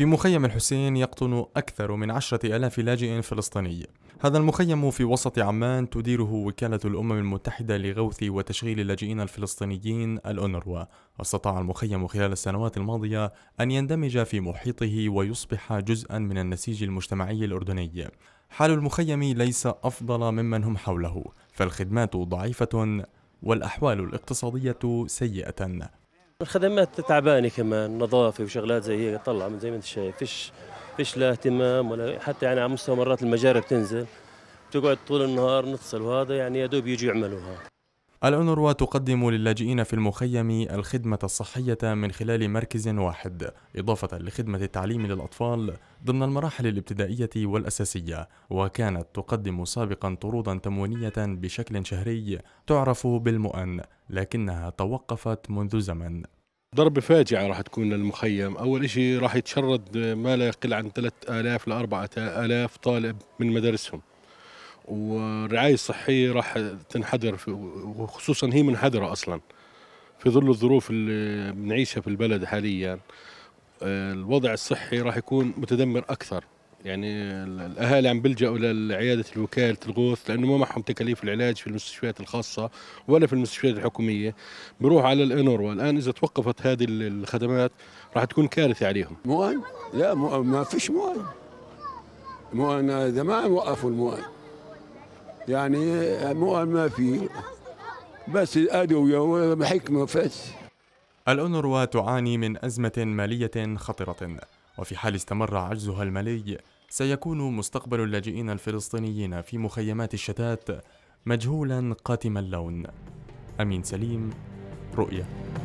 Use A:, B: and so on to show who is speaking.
A: في مخيم الحسين يقطن أكثر من عشرة ألاف لاجئ فلسطيني هذا المخيم في وسط عمان تديره وكالة الأمم المتحدة لغوث وتشغيل اللاجئين الفلسطينيين الأونروا استطاع المخيم خلال السنوات الماضية أن يندمج في محيطه ويصبح جزءا من النسيج المجتمعي الأردني حال المخيم ليس أفضل ممن هم حوله فالخدمات ضعيفة والأحوال الاقتصادية سيئة
B: الخدمات تعبانه كمان نظافه وشغلات زي هيك طلع من زي ما انت شايف فيش فيش لا اهتمام ولا حتى يعني على مستوى مرات المجاري بتنزل بتقعد طول النهار نتصل وهذا يعني يا دوب يجوا يعملوها
A: الأنروا تقدم للاجئين في المخيم الخدمة الصحية من خلال مركز واحد إضافة لخدمة التعليم للأطفال ضمن المراحل الابتدائية والأساسية وكانت تقدم سابقا طرودا تموينية بشكل شهري تعرف بالمؤن لكنها توقفت منذ زمن
C: ضربة فاجعة راح تكون للمخيم أول شيء راح يتشرد ما لا يقل عن 3000 ل 4000 طالب من مدارسهم والرعايه الصحيه راح تنحدر وخصوصا هي منحدره اصلا في ظل الظروف اللي بنعيشها في البلد حاليا آه، الوضع الصحي راح يكون متدمر اكثر يعني الاهالي عم بيلجأوا لعياده الوكاله الغوث لانه ما معهم تكاليف العلاج في المستشفيات الخاصه ولا في المستشفيات الحكوميه بروح على الانوروا الان اذا توقفت هذه الخدمات راح تكون كارثه عليهم
D: موان لا مو... ما فيش موان موان ما وقفوا الموان يعني ما في بس الأدوية وحكمة
A: بس الأونروا تعاني من أزمة مالية خطرة وفي حال استمر عجزها المالي سيكون مستقبل اللاجئين الفلسطينيين في مخيمات الشتات مجهولا قاتم اللون أمين سليم رؤية